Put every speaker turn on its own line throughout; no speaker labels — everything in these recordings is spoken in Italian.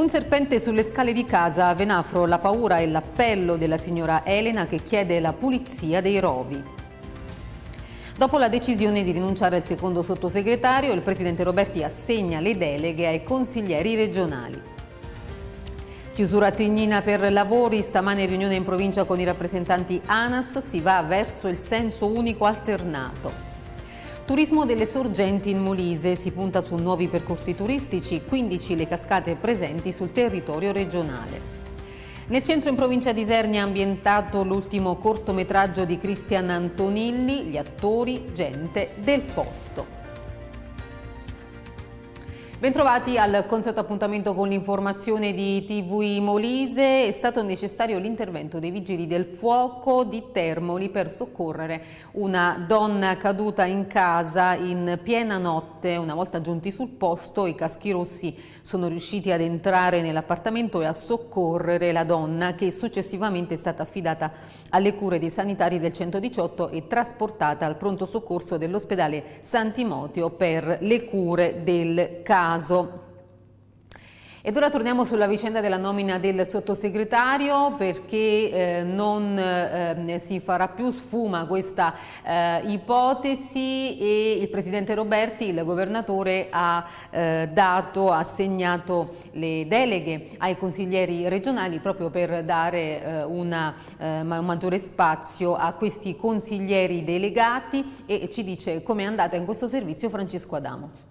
Un serpente sulle scale di casa a Venafro, la paura e l'appello della signora Elena che chiede la pulizia dei rovi. Dopo la decisione di rinunciare al secondo sottosegretario, il presidente Roberti assegna le deleghe ai consiglieri regionali. Chiusura Tignina per lavori, stamane riunione in provincia con i rappresentanti ANAS, si va verso il senso unico alternato. Turismo delle sorgenti in Molise, si punta su nuovi percorsi turistici, 15 le cascate presenti sul territorio regionale. Nel centro in provincia di Isernia è ambientato l'ultimo cortometraggio di Cristian Antonilli, gli attori, gente del posto. Bentrovati al consueto appuntamento con l'informazione di TV Molise. È stato necessario l'intervento dei vigili del fuoco di Termoli per soccorrere una donna caduta in casa in piena notte. Una volta giunti sul posto i caschi rossi sono riusciti ad entrare nell'appartamento e a soccorrere la donna che successivamente è stata affidata alle cure dei sanitari del 118 e trasportata al pronto soccorso dell'ospedale Santimotio per le cure del caso caso. Ed ora torniamo sulla vicenda della nomina del sottosegretario perché eh, non eh, si farà più sfuma questa eh, ipotesi e il presidente Roberti, il governatore, ha eh, dato, assegnato le deleghe ai consiglieri regionali proprio per dare eh, una, eh, un maggiore spazio a questi consiglieri delegati e ci dice come è andata in questo servizio Francesco Adamo.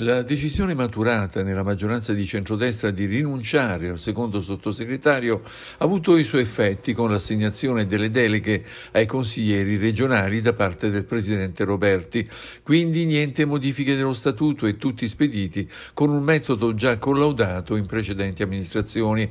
La decisione maturata nella maggioranza di centrodestra di rinunciare al secondo sottosegretario ha avuto i suoi effetti con l'assegnazione delle deleghe ai consiglieri regionali da parte del presidente Roberti, quindi niente modifiche dello statuto e tutti spediti con un metodo già collaudato in precedenti amministrazioni.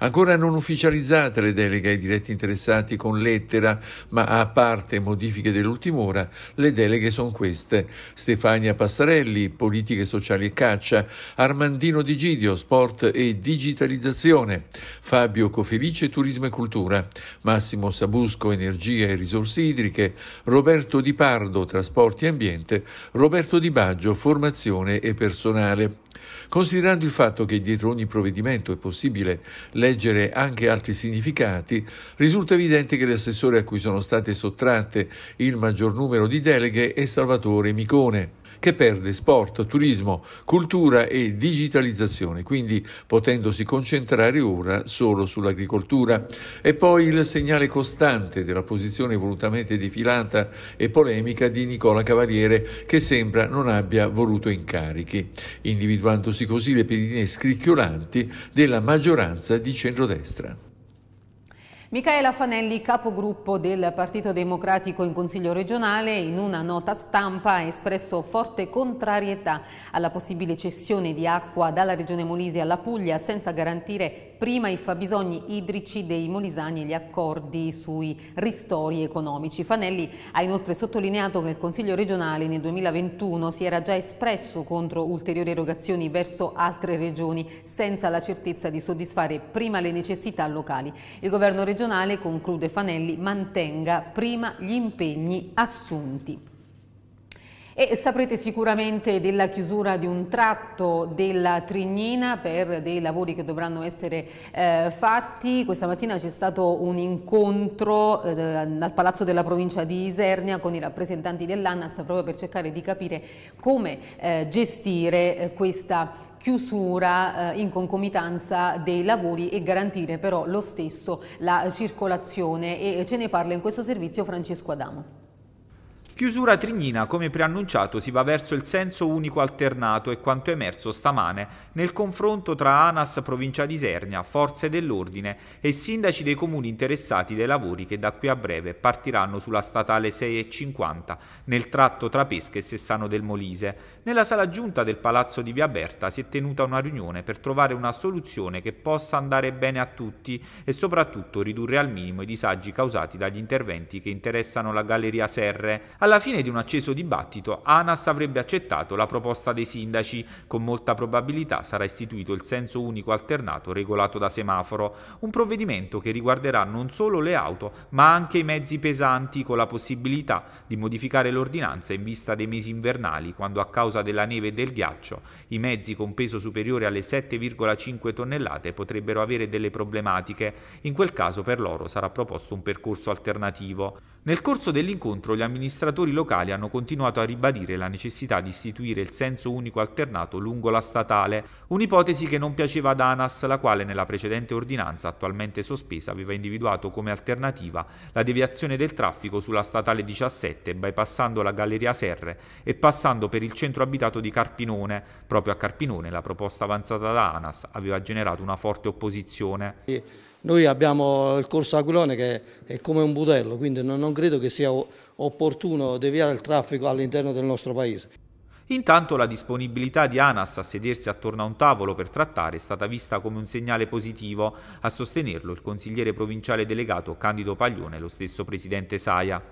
Ancora non ufficializzate le deleghe ai diretti interessati con lettera, ma a parte modifiche dell'ultima ora, le deleghe sono queste. Stefania Passarelli, politiche Sociali e Caccia, Armandino Digidio, Sport e Digitalizzazione, Fabio Cofelice, Turismo e Cultura, Massimo Sabusco, Energia e Risorse Idriche, Roberto Di Pardo, Trasporti e Ambiente, Roberto Di Baggio, Formazione e Personale. Considerando il fatto che dietro ogni provvedimento è possibile leggere anche altri significati, risulta evidente che l'assessore a cui sono state sottratte il maggior numero di deleghe è Salvatore Micone, che perde sport, turismo, cultura e digitalizzazione, quindi potendosi concentrare ora solo sull'agricoltura. E poi il segnale costante della posizione volutamente defilata e polemica di Nicola Cavaliere, che sembra non abbia voluto incarichi. Individu- individuandosi così le pedine scricchiolanti della maggioranza di centrodestra.
Michaela Fanelli, capogruppo del Partito Democratico in Consiglio regionale, in una nota stampa ha espresso forte contrarietà alla possibile cessione di acqua dalla Regione Molise alla Puglia senza garantire prima i fabbisogni idrici dei molisani e gli accordi sui ristori economici. Fanelli ha inoltre sottolineato che il Consiglio regionale nel 2021 si era già espresso contro ulteriori erogazioni verso altre regioni senza la certezza di soddisfare prima le necessità locali. Il governo regionale, conclude Fanelli, mantenga prima gli impegni assunti. E saprete sicuramente della chiusura di un tratto della Trignina per dei lavori che dovranno essere eh, fatti. Questa mattina c'è stato un incontro eh, al Palazzo della provincia di Isernia con i rappresentanti dell'ANAS proprio per cercare di capire come eh, gestire eh, questa chiusura eh, in concomitanza dei lavori e garantire però lo stesso la circolazione e ce ne parla in questo servizio Francesco Adamo.
Chiusura Trignina, come preannunciato, si va verso il senso unico alternato e quanto emerso stamane nel confronto tra ANAS provincia di Isernia, forze dell'ordine e sindaci dei comuni interessati dai lavori che da qui a breve partiranno sulla statale 650 nel tratto tra Pesca e Sessano del Molise. Nella sala giunta del palazzo di Via Berta si è tenuta una riunione per trovare una soluzione che possa andare bene a tutti e soprattutto ridurre al minimo i disagi causati dagli interventi che interessano la Galleria Serre. Alla alla fine di un acceso dibattito, ANAS avrebbe accettato la proposta dei sindaci. Con molta probabilità sarà istituito il senso unico alternato regolato da semaforo, un provvedimento che riguarderà non solo le auto, ma anche i mezzi pesanti, con la possibilità di modificare l'ordinanza in vista dei mesi invernali, quando a causa della neve e del ghiaccio i mezzi con peso superiore alle 7,5 tonnellate potrebbero avere delle problematiche. In quel caso per loro sarà proposto un percorso alternativo. Nel corso dell'incontro gli amministratori locali hanno continuato a ribadire la necessità di istituire il senso unico alternato lungo la statale, un'ipotesi che non piaceva ad ANAS, la quale nella precedente ordinanza attualmente sospesa aveva individuato come alternativa la deviazione del traffico sulla statale 17 bypassando la Galleria Serre e passando per il centro abitato di Carpinone. Proprio a Carpinone la proposta avanzata da ANAS aveva generato una forte opposizione.
Noi abbiamo il corso Aquilone che è come un budello, quindi non, credo che sia opportuno deviare il traffico all'interno del nostro
paese. Intanto la disponibilità di ANAS a sedersi attorno a un tavolo per trattare è stata vista come un segnale positivo. A sostenerlo il consigliere provinciale delegato Candido Paglione e lo stesso presidente Saia.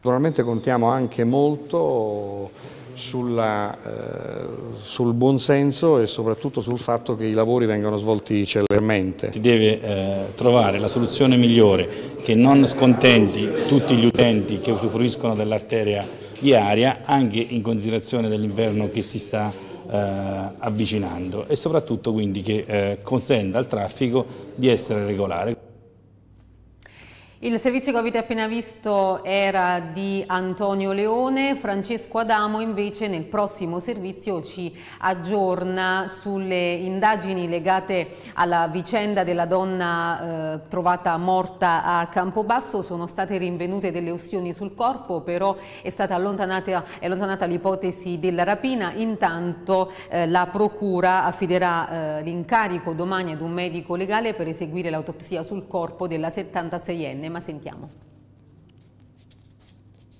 Naturalmente contiamo anche molto sulla, eh, sul buonsenso e soprattutto sul fatto che i lavori vengano svolti celermente. Si deve eh, trovare la soluzione migliore che non
scontenti tutti gli utenti che usufruiscono dell'arteria viaria anche in considerazione dell'inverno che si sta eh, avvicinando e soprattutto quindi che eh, consenta al traffico di essere regolare.
Il servizio che avete appena visto era di Antonio Leone, Francesco Adamo invece nel prossimo servizio ci aggiorna sulle indagini legate alla vicenda della donna eh, trovata morta a Campobasso, sono state rinvenute delle ustioni sul corpo però è stata allontanata, allontanata l'ipotesi della rapina, intanto eh, la procura affiderà eh, l'incarico domani ad un medico legale per eseguire l'autopsia sul corpo della 76enne ma sentiamo.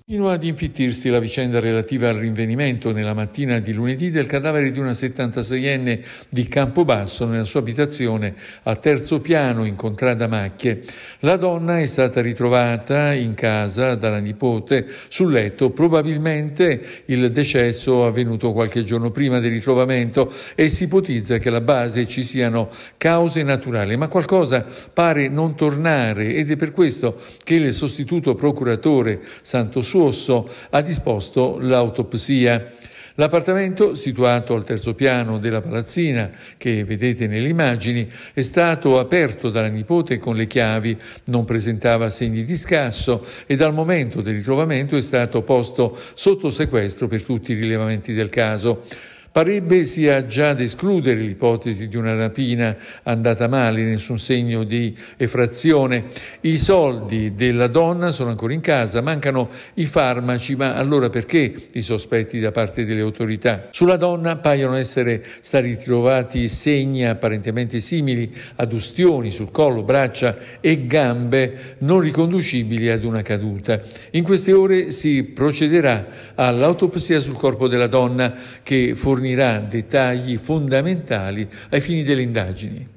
Continua ad infittirsi la vicenda relativa al rinvenimento nella mattina di lunedì del cadavere di una 76enne di Campobasso nella sua abitazione a terzo piano in contrada Macchie. La donna è stata ritrovata in casa dalla nipote sul letto, probabilmente il decesso avvenuto qualche giorno prima del ritrovamento e si ipotizza che alla base ci siano cause naturali, ma qualcosa pare non tornare ed è per questo che il sostituto procuratore Santo Suo osso ha disposto l'autopsia. L'appartamento, situato al terzo piano della palazzina, che vedete nelle immagini, è stato aperto dalla nipote con le chiavi, non presentava segni di scasso e dal momento del ritrovamento è stato posto sotto sequestro per tutti i rilevamenti del caso. Parebbe sia già ad escludere l'ipotesi di una rapina andata male, nessun segno di effrazione. I soldi della donna sono ancora in casa, mancano i farmaci, ma allora perché i sospetti da parte delle autorità? Sulla donna paiono essere stati trovati segni apparentemente simili ad ustioni sul collo, braccia e gambe non riconducibili ad una caduta. In queste ore si procederà all'autopsia sul corpo della donna che fornirà fornirà dettagli fondamentali ai fini delle indagini.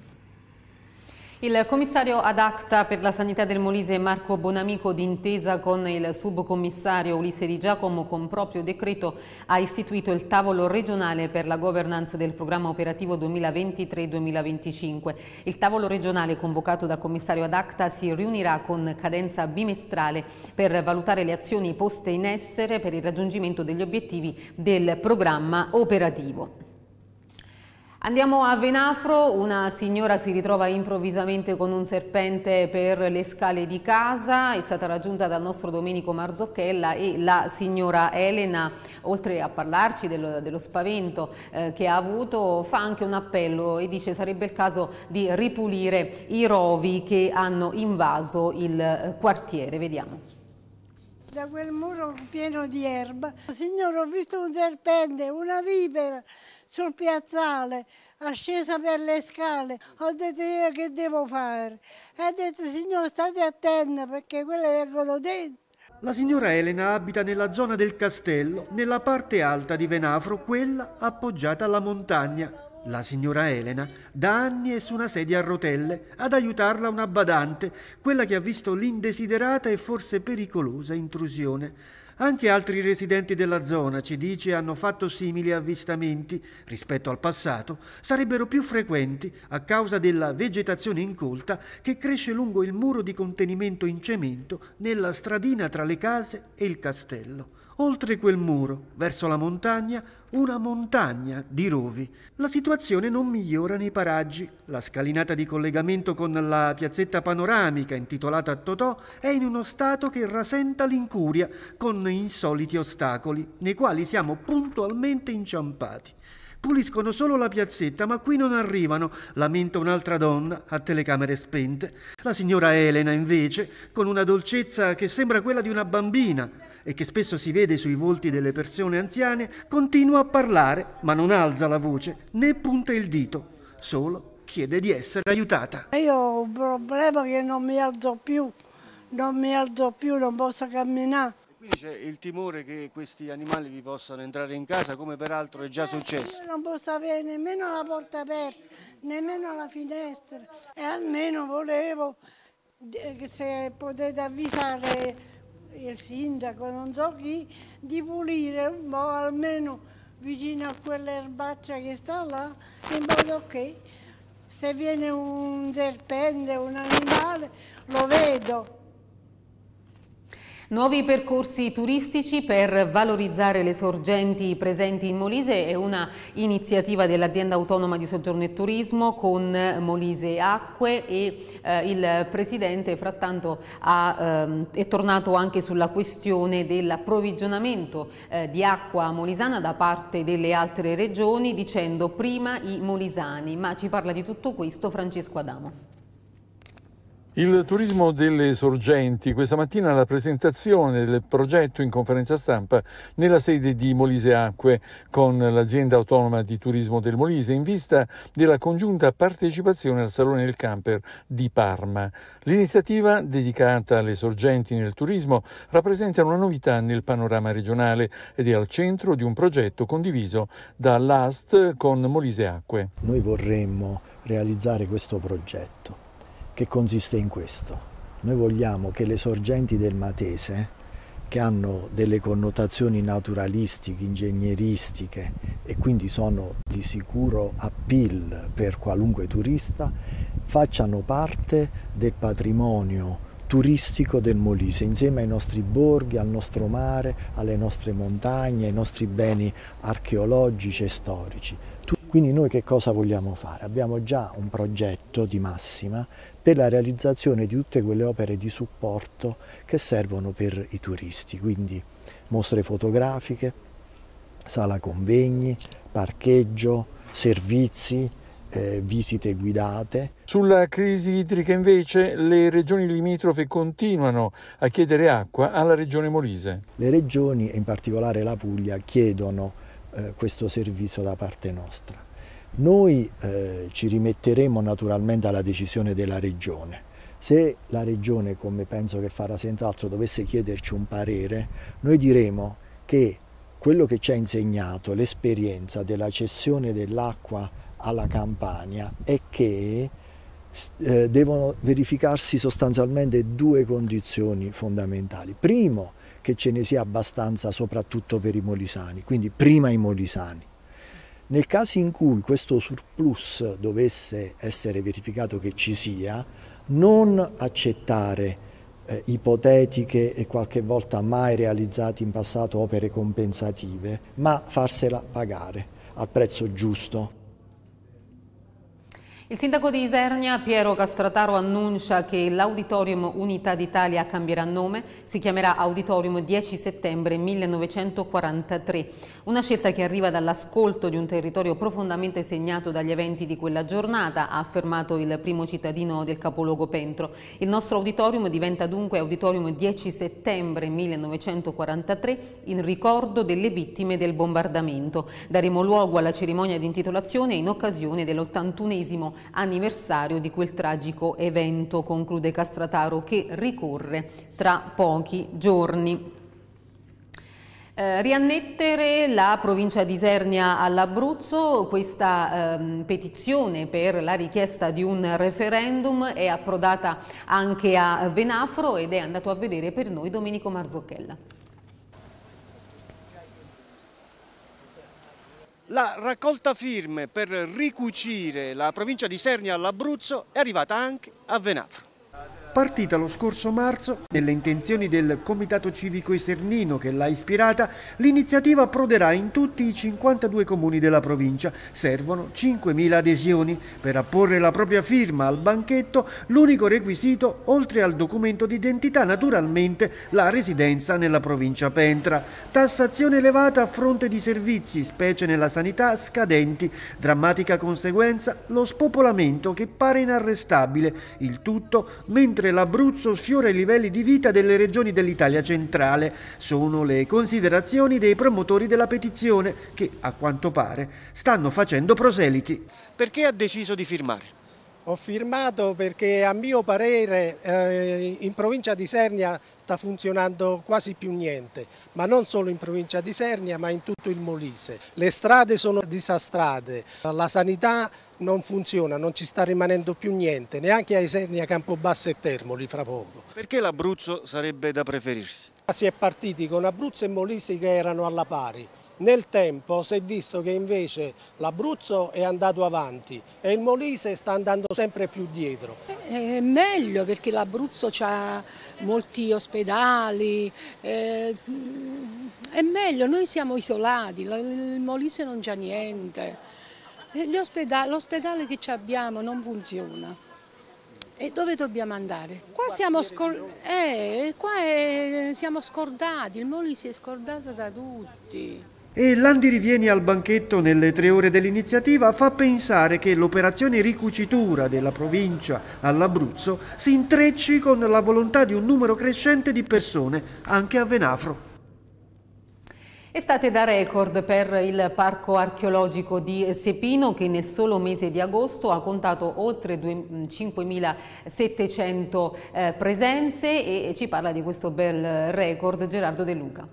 Il commissario ad acta per la sanità del Molise Marco Bonamico d'intesa con il subcommissario Ulisse Di Giacomo con proprio decreto ha istituito il tavolo regionale per la governance del programma operativo 2023-2025. Il tavolo regionale convocato dal commissario ad acta si riunirà con cadenza bimestrale per valutare le azioni poste in essere per il raggiungimento degli obiettivi del programma operativo. Andiamo a Venafro, una signora si ritrova improvvisamente con un serpente per le scale di casa, è stata raggiunta dal nostro Domenico Marzocchella e la signora Elena, oltre a parlarci dello, dello spavento eh, che ha avuto, fa anche un appello e dice sarebbe il caso di ripulire i rovi che hanno invaso il eh, quartiere. Vediamo
da quel muro pieno di erba. Signore, ho visto un serpente, una vipera sul piazzale, ascesa per le scale. Ho detto io che devo fare. ha detto, signore, state attenti perché quelle vengono dentro.
La signora Elena abita nella zona del castello, nella parte alta di Venafro, quella appoggiata alla montagna, la signora Elena da anni è su una sedia a rotelle ad aiutarla una badante, quella che ha visto l'indesiderata e forse pericolosa intrusione. Anche altri residenti della zona, ci dice, hanno fatto simili avvistamenti rispetto al passato, sarebbero più frequenti a causa della vegetazione incolta che cresce lungo il muro di contenimento in cemento nella stradina tra le case e il castello. Oltre quel muro, verso la montagna, una montagna di rovi. La situazione non migliora nei paraggi. La scalinata di collegamento con la piazzetta panoramica intitolata a Totò è in uno stato che rasenta l'incuria, con insoliti ostacoli, nei quali siamo puntualmente inciampati. Puliscono solo la piazzetta, ma qui non arrivano, lamenta un'altra donna a telecamere spente. La signora Elena, invece, con una dolcezza che sembra quella di una bambina, e che spesso si vede sui volti delle persone anziane, continua a parlare, ma non alza la voce né punta il dito, solo chiede di essere aiutata.
Io ho un problema che non mi alzo più, non mi alzo più, non posso camminare.
Quindi c'è il timore che questi animali vi possano entrare in casa, come peraltro è già eh, successo.
Io non posso avere nemmeno la porta aperta, nemmeno la finestra. E almeno volevo, eh, se potete avvisare il sindaco, non so chi, di pulire un po' almeno vicino a quell'erbaccia che sta là, in modo che se viene un serpente, un animale, lo vedo.
Nuovi percorsi turistici per valorizzare le sorgenti presenti in Molise è una iniziativa dell'azienda autonoma di soggiorno e turismo con Molise Acque e eh, il Presidente frattanto ha, eh, è tornato anche sulla questione dell'approvvigionamento eh, di acqua molisana da parte delle altre regioni dicendo prima i molisani ma ci parla di tutto questo Francesco Adamo.
Il turismo delle sorgenti, questa mattina la presentazione del progetto in conferenza stampa nella sede di Molise Acque con l'azienda autonoma di turismo del Molise in vista della congiunta partecipazione al Salone del Camper di Parma. L'iniziativa dedicata alle sorgenti nel turismo rappresenta una novità nel panorama regionale ed è al centro di un progetto condiviso dall'AST con Molise
Acque. Noi vorremmo realizzare questo progetto che consiste in questo. Noi vogliamo che le sorgenti del Matese, che hanno delle connotazioni naturalistiche, ingegneristiche e quindi sono di sicuro appeal per qualunque turista, facciano parte del patrimonio turistico del Molise, insieme ai nostri borghi, al nostro mare, alle nostre montagne, ai nostri beni archeologici e storici. Quindi noi che cosa vogliamo fare? Abbiamo già un progetto di massima per la realizzazione di tutte quelle opere di supporto che servono per i turisti, quindi mostre fotografiche, sala convegni, parcheggio, servizi, eh, visite guidate.
Sulla crisi idrica invece le regioni limitrofe continuano a chiedere acqua alla regione Molise.
Le regioni, in particolare la Puglia, chiedono eh, questo servizio da parte nostra. Noi eh, ci rimetteremo naturalmente alla decisione della Regione. Se la Regione, come penso che farà senz'altro, dovesse chiederci un parere, noi diremo che quello che ci ha insegnato l'esperienza della cessione dell'acqua alla Campania è che eh, devono verificarsi sostanzialmente due condizioni fondamentali. Primo, che ce ne sia abbastanza soprattutto per i molisani, quindi prima i molisani nel caso in cui questo surplus dovesse essere verificato che ci sia, non accettare eh, ipotetiche e qualche volta mai realizzate in passato opere compensative, ma farsela pagare al prezzo giusto.
Il sindaco di Isernia, Piero Castrataro, annuncia che l'Auditorium Unità d'Italia cambierà nome, si chiamerà Auditorium 10 settembre 1943. Una scelta che arriva dall'ascolto di un territorio profondamente segnato dagli eventi di quella giornata, ha affermato il primo cittadino del capoluogo Pentro. Il nostro auditorium diventa dunque Auditorium 10 settembre 1943 in ricordo delle vittime del bombardamento. Daremo luogo alla cerimonia di intitolazione in occasione dell'81esimo anniversario di quel tragico evento, conclude Castrataro, che ricorre tra pochi giorni. Eh, riannettere la provincia di Isernia all'Abruzzo, questa ehm, petizione per la richiesta di un referendum è approdata anche a Venafro ed è andato a vedere per noi Domenico Marzocchella.
La raccolta firme per ricucire la provincia di Sernia all'Abruzzo è arrivata anche a Venafro. Partita lo scorso marzo, nelle intenzioni del Comitato Civico Esernino che l'ha ispirata, l'iniziativa proderà in tutti i 52 comuni della provincia. Servono 5.000 adesioni. Per apporre la propria firma al banchetto, l'unico requisito, oltre al documento d'identità, naturalmente la residenza nella provincia Pentra. Tassazione elevata a fronte di servizi, specie nella sanità, scadenti. Drammatica conseguenza, lo spopolamento che pare inarrestabile. Il tutto mentre mentre l'Abruzzo sfiora i livelli di vita delle regioni dell'Italia centrale. Sono le considerazioni dei promotori della petizione che, a quanto pare, stanno facendo proseliti. Perché ha deciso di firmare? Ho firmato perché a mio parere eh, in provincia di Sernia sta funzionando quasi più niente, ma non solo in provincia di Sernia ma in tutto il Molise. Le strade sono disastrate, la sanità non funziona, non ci sta rimanendo più niente, neanche a Isernia, Campobasso e Termoli fra poco. Perché l'Abruzzo sarebbe da preferirsi? Si è partiti con Abruzzo e Molise che erano alla pari. Nel tempo si è visto che invece l'Abruzzo è andato avanti e il Molise sta
andando sempre più dietro. È meglio perché l'Abruzzo ha molti ospedali, eh, è meglio, noi siamo isolati, il Molise non c'ha niente. Eh, l'ospedale che abbiamo non funziona. E dove dobbiamo andare? Qua, siamo, scor eh, qua è, siamo scordati, il Moli si è scordato da tutti. E l'Andi
rivieni al banchetto nelle tre ore dell'iniziativa fa pensare che l'operazione ricucitura della provincia all'Abruzzo si intrecci con la volontà di un numero crescente di persone anche a Venafro.
Estate da record per il parco archeologico di Sepino che nel solo mese di agosto ha contato oltre 5.700 mm, eh, presenze e ci parla di questo bel record Gerardo De Luca.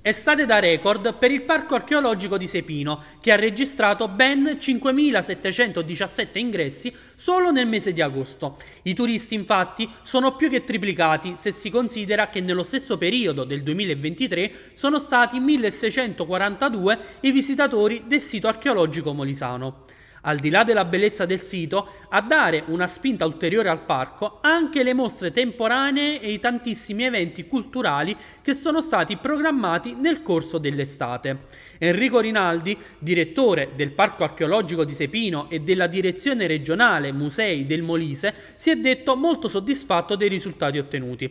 Estate da record per il Parco archeologico di Sepino, che ha registrato ben 5.717 ingressi solo nel mese di agosto. I turisti infatti sono più che triplicati se si considera che nello stesso periodo del 2023 sono stati 1.642 i visitatori del sito archeologico molisano. Al di là della bellezza del sito, a dare una spinta ulteriore al parco anche le mostre temporanee e i tantissimi eventi culturali che sono stati programmati nel corso dell'estate. Enrico Rinaldi, direttore del Parco archeologico di Sepino e della direzione regionale Musei del Molise, si è detto molto soddisfatto dei risultati ottenuti.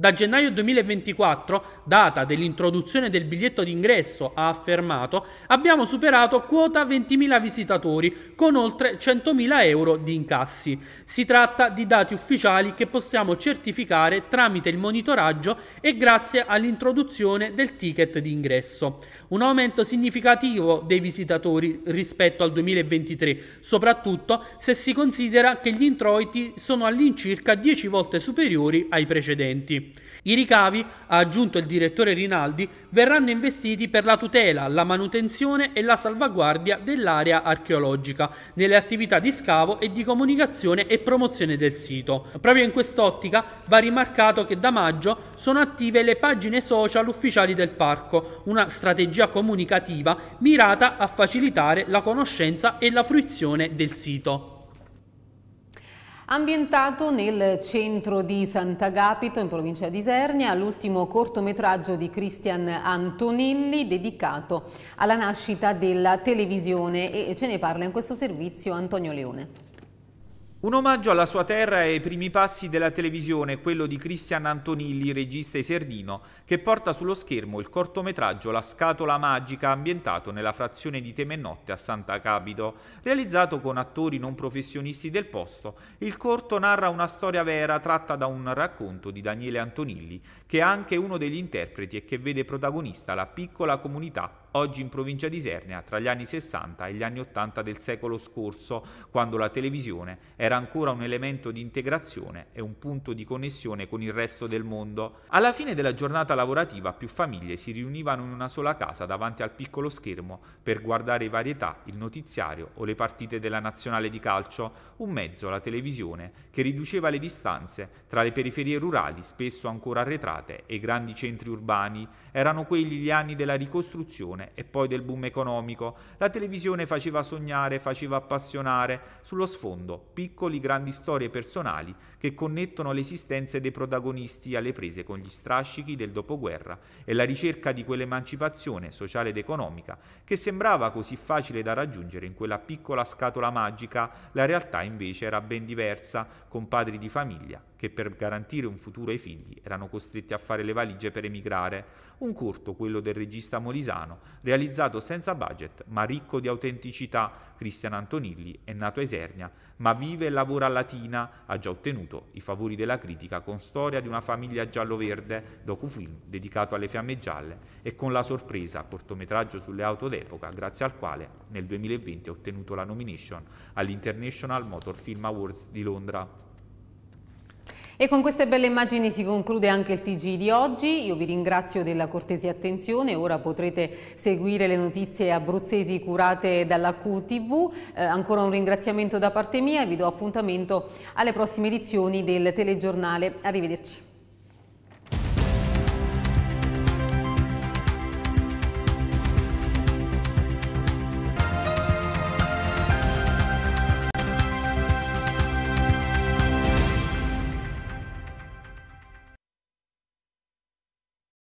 Da gennaio 2024, data dell'introduzione del biglietto d'ingresso, ha affermato, abbiamo superato quota 20.000 visitatori con oltre 100.000 euro di incassi. Si tratta di dati ufficiali che possiamo certificare tramite il monitoraggio e grazie all'introduzione del ticket d'ingresso. Un aumento significativo dei visitatori rispetto al 2023, soprattutto se si considera che gli introiti sono all'incirca 10 volte superiori ai precedenti. I ricavi, ha aggiunto il direttore Rinaldi, verranno investiti per la tutela, la manutenzione e la salvaguardia dell'area archeologica, nelle attività di scavo e di comunicazione e promozione del sito. Proprio in quest'ottica va rimarcato che da maggio sono attive le pagine social ufficiali del parco, una strategia comunicativa mirata a facilitare la conoscenza e la fruizione del sito.
Ambientato nel centro di Sant'Agapito, in provincia di Isernia, l'ultimo cortometraggio di Cristian Antonelli dedicato alla nascita della televisione e ce ne parla in questo servizio Antonio Leone.
Un omaggio alla sua terra e ai primi passi della televisione quello di Cristian Antonilli, regista eserdino, che porta sullo schermo il cortometraggio La scatola magica ambientato nella frazione di Temennotte a Santa Capito. Realizzato con attori non professionisti del posto, il corto narra una storia vera tratta da un racconto di Daniele Antonilli, che è anche uno degli interpreti e che vede protagonista la piccola comunità oggi in provincia di Isernia tra gli anni 60 e gli anni 80 del secolo scorso, quando la televisione era ancora un elemento di integrazione e un punto di connessione con il resto del mondo. Alla fine della giornata lavorativa più famiglie si riunivano in una sola casa davanti al piccolo schermo per guardare i varietà, il notiziario o le partite della nazionale di calcio, un mezzo, la televisione, che riduceva le distanze tra le periferie rurali, spesso ancora arretrate, e i grandi centri urbani. Erano quelli gli anni della ricostruzione e poi del boom economico, la televisione faceva sognare, faceva appassionare, sullo sfondo piccoli grandi storie personali che connettono le esistenze dei protagonisti alle prese con gli strascichi del dopoguerra e la ricerca di quell'emancipazione sociale ed economica che sembrava così facile da raggiungere in quella piccola scatola magica, la realtà invece era ben diversa, con padri di famiglia che per garantire un futuro ai figli erano costretti a fare le valigie per emigrare, un corto, quello del regista molisano, realizzato senza budget ma ricco di autenticità, Cristian Antonilli è nato a Isernia, ma vive e lavora a Latina, ha già ottenuto i favori della critica con Storia di una famiglia giallo-verde, docufilm dedicato alle fiamme gialle e con La sorpresa, cortometraggio sulle auto d'epoca, grazie al quale nel 2020 ha ottenuto la nomination all'International Motor Film Awards di Londra.
E con queste belle immagini si conclude anche il TG di oggi. Io vi ringrazio della cortese attenzione. Ora potrete seguire le notizie abruzzesi curate dalla QTV. Eh, ancora un ringraziamento da parte mia e vi do appuntamento alle prossime edizioni del telegiornale. Arrivederci.